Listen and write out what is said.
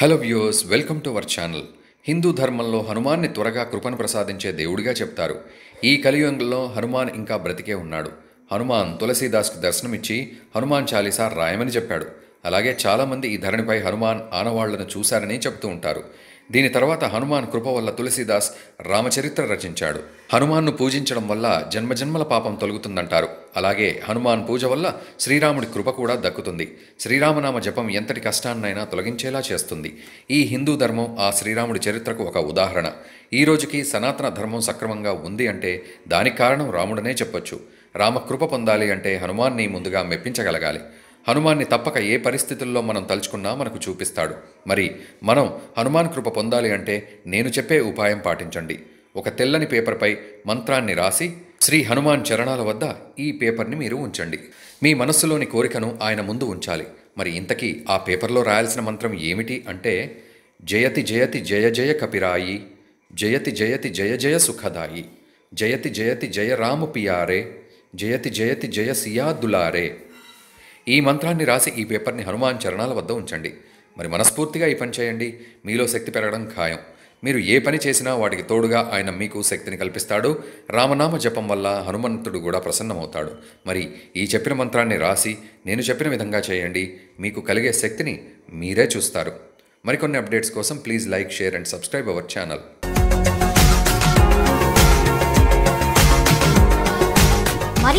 hello views welcome to our channel Hindu ధర్మంలో హనుమాన్ని త్వరగా కృపను ప్రసాదించే దేవుడిగా చెప్తారు ఈ కలియుగంలో హనుమాన్ ఇంకా బ్రతికే ఉన్నాడు హనుమాన్ తులసీదాస్కి దర్శనమిచ్చి హనుమాన్ చాలీసా రాయమని చెప్పాడు అలాగే చాలామంది ఈ ధరణిపై హనుమాన్ ఆనవాళ్లను చూశారని చెప్తూ ఉంటారు దీని తర్వాత హనుమాన్ కృప వల్ల తులసీదాస్ రామచరిత్ర రచించాడు హనుమాన్ను పూజించడం వల్ల జన్మజన్మల పాపం తొలుగుతుందంటారు అలాగే హనుమాన్ పూజ వల్ల శ్రీరాముడి కృప కూడా దక్కుతుంది శ్రీరామనామ జపం ఎంతటి కష్టాన్నైనా తొలగించేలా చేస్తుంది ఈ హిందూ ధర్మం ఆ శ్రీరాముడి చరిత్రకు ఒక ఉదాహరణ ఈ రోజుకి సనాతన ధర్మం సక్రమంగా ఉంది అంటే దానికి కారణం రాముడనే చెప్పొచ్చు రామకృప పొందాలి అంటే హనుమాన్ని ముందుగా మెప్పించగలగాలి హనుమాన్ని తప్పక ఏ పరిస్థితుల్లో మనం తలుచుకున్నా మనకు చూపిస్తాడు మరి మనం హనుమాన్ కృప పొందాలి అంటే నేను చెప్పే ఉపాయం పాటించండి ఒక తెల్లని పేపర్పై మంత్రాన్ని రాసి శ్రీ హనుమాన్ చరణాల వద్ద ఈ పేపర్ని మీరు ఉంచండి మీ మనస్సులోని కోరికను ఆయన ముందు ఉంచాలి మరి ఇంతకీ ఆ పేపర్లో రాయాల్సిన మంత్రం ఏమిటి అంటే జయతి జయతి జయ జయ కపిరాయి జయతి జయతి జయ జయ సుఖదాయి జయతి జయతి జయ రాము పియారే జయతి జయతి జయ సియాదులారే దులారే ఈ మంత్రాన్ని రాసి ఈ పేపర్ని హనుమాన్ చరణాల వద్ద ఉంచండి మరి మనస్ఫూర్తిగా ఈ పని చేయండి మీలో శక్తి పెరగడం ఖాయం మీరు ఏ పని చేసినా వాటికి తోడుగా ఆయన మీకు శక్తిని కల్పిస్తాడు రామనామ జపం వల్ల హనుమంతుడు కూడా ప్రసన్నమవుతాడు మరి ఈ చెప్పిన మంత్రాన్ని రాసి నేను చెప్పిన విధంగా చేయండి మీకు కలిగే శక్తిని మీరే చూస్తారు మరికొన్ని అప్డేట్స్ కోసం please like share and subscribe our channel